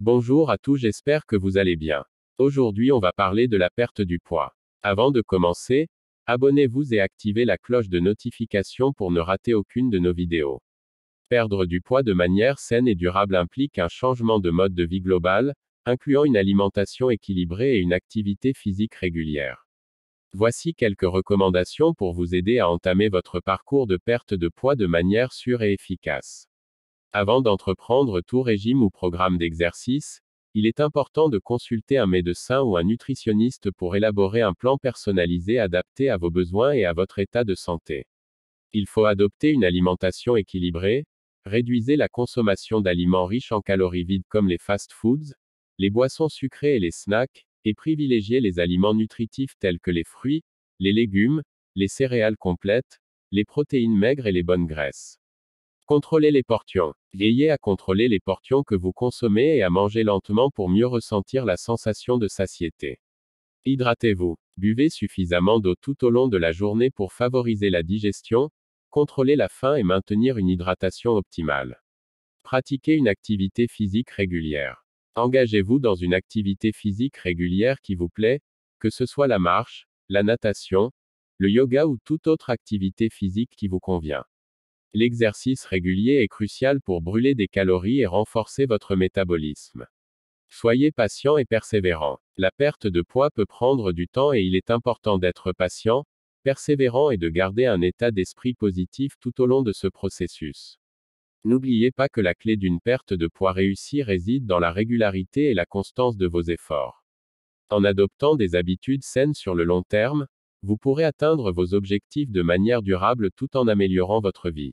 Bonjour à tous, j'espère que vous allez bien. Aujourd'hui, on va parler de la perte du poids. Avant de commencer, abonnez-vous et activez la cloche de notification pour ne rater aucune de nos vidéos. Perdre du poids de manière saine et durable implique un changement de mode de vie global, incluant une alimentation équilibrée et une activité physique régulière. Voici quelques recommandations pour vous aider à entamer votre parcours de perte de poids de manière sûre et efficace. Avant d'entreprendre tout régime ou programme d'exercice, il est important de consulter un médecin ou un nutritionniste pour élaborer un plan personnalisé adapté à vos besoins et à votre état de santé. Il faut adopter une alimentation équilibrée, réduisez la consommation d'aliments riches en calories vides comme les fast-foods, les boissons sucrées et les snacks, et privilégier les aliments nutritifs tels que les fruits, les légumes, les céréales complètes, les protéines maigres et les bonnes graisses. Contrôlez les portions. Veillez à contrôler les portions que vous consommez et à manger lentement pour mieux ressentir la sensation de satiété. Hydratez-vous. Buvez suffisamment d'eau tout au long de la journée pour favoriser la digestion, contrôler la faim et maintenir une hydratation optimale. Pratiquez une activité physique régulière. Engagez-vous dans une activité physique régulière qui vous plaît, que ce soit la marche, la natation, le yoga ou toute autre activité physique qui vous convient. L'exercice régulier est crucial pour brûler des calories et renforcer votre métabolisme. Soyez patient et persévérant. La perte de poids peut prendre du temps et il est important d'être patient, persévérant et de garder un état d'esprit positif tout au long de ce processus. N'oubliez pas que la clé d'une perte de poids réussie réside dans la régularité et la constance de vos efforts. En adoptant des habitudes saines sur le long terme, vous pourrez atteindre vos objectifs de manière durable tout en améliorant votre vie.